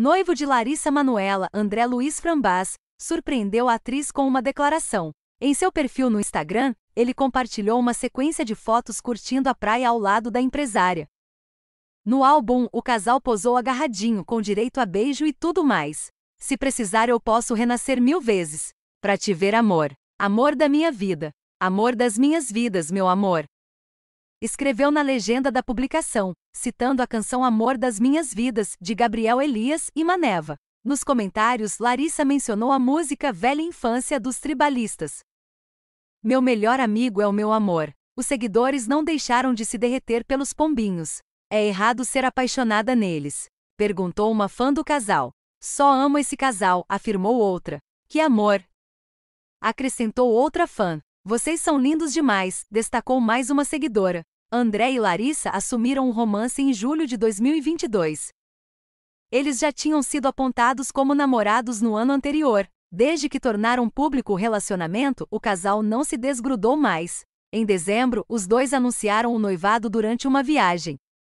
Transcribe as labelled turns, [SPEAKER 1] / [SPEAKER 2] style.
[SPEAKER 1] noivo de Larissa Manuela, André Luiz Frambás, surpreendeu a atriz com uma declaração. Em seu perfil no Instagram, ele compartilhou uma sequência de fotos curtindo a praia ao lado da empresária. No álbum, o casal posou agarradinho, com direito a beijo e tudo mais. Se precisar, eu posso renascer mil vezes. Pra te ver, amor. Amor da minha vida. Amor das minhas vidas, meu amor. Escreveu na legenda da publicação, citando a canção Amor das Minhas Vidas, de Gabriel Elias e Maneva. Nos comentários, Larissa mencionou a música Velha Infância dos Tribalistas. Meu melhor amigo é o meu amor. Os seguidores não deixaram de se derreter pelos pombinhos. É errado ser apaixonada neles. Perguntou uma fã do casal. Só amo esse casal, afirmou outra. Que amor! Acrescentou outra fã. Vocês são lindos demais, destacou mais uma seguidora. André e Larissa assumiram um romance em julho de 2022. Eles já tinham sido apontados como namorados no ano anterior. Desde que tornaram público o relacionamento, o casal não se desgrudou mais. Em dezembro, os dois anunciaram o noivado durante uma viagem.